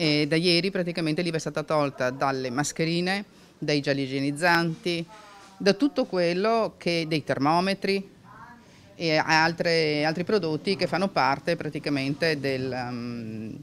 E da ieri praticamente l'IVA è stata tolta dalle mascherine, dai gel igienizzanti, da tutto quello che dei termometri e altre, altri prodotti che fanno parte praticamente del, um,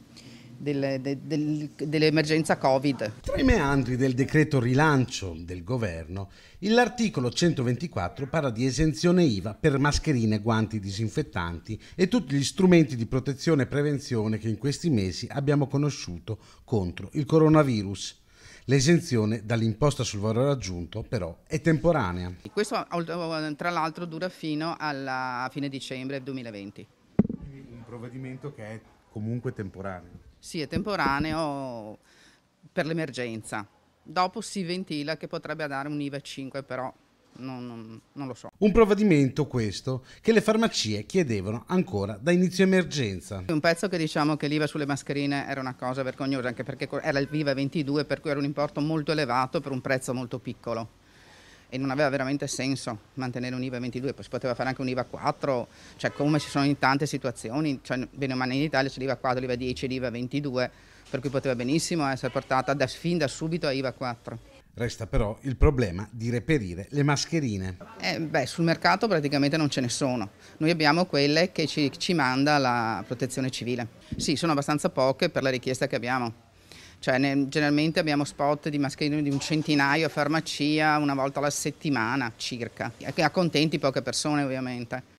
del, de, dell'emergenza Covid. Tra i meandri del decreto rilancio del governo, l'articolo 124 parla di esenzione IVA per mascherine, guanti disinfettanti e tutti gli strumenti di protezione e prevenzione che in questi mesi abbiamo conosciuto contro il coronavirus. L'esenzione dall'imposta sul valore aggiunto però è temporanea. Questo tra l'altro dura fino alla fine dicembre 2020. Un provvedimento che è comunque temporaneo. Sì, è temporaneo per l'emergenza. Dopo si ventila che potrebbe dare un IVA 5, però non, non, non, lo so. Un provvedimento questo che le farmacie chiedevano ancora da inizio emergenza. Un pezzo che diciamo che l'IVA sulle mascherine era una cosa vergognosa, anche perché era il VIVA 22, per cui era un importo molto elevato per un prezzo molto piccolo e non aveva veramente senso mantenere un IVA 22, poi si poteva fare anche un IVA 4, cioè come ci sono in tante situazioni, cioè, bene o male in Italia c'è l'IVA 4, l'IVA 10, l'IVA 22, per cui poteva benissimo essere portata da, fin da subito a IVA 4. Resta però il problema di reperire le mascherine. Eh, beh, sul mercato praticamente non ce ne sono. Noi abbiamo quelle che ci, ci manda la protezione civile. Sì, sono abbastanza poche per la richiesta che abbiamo. Cioè, ne, generalmente abbiamo spot di mascherine di un centinaio a farmacia una volta alla settimana circa, accontenti poche persone ovviamente.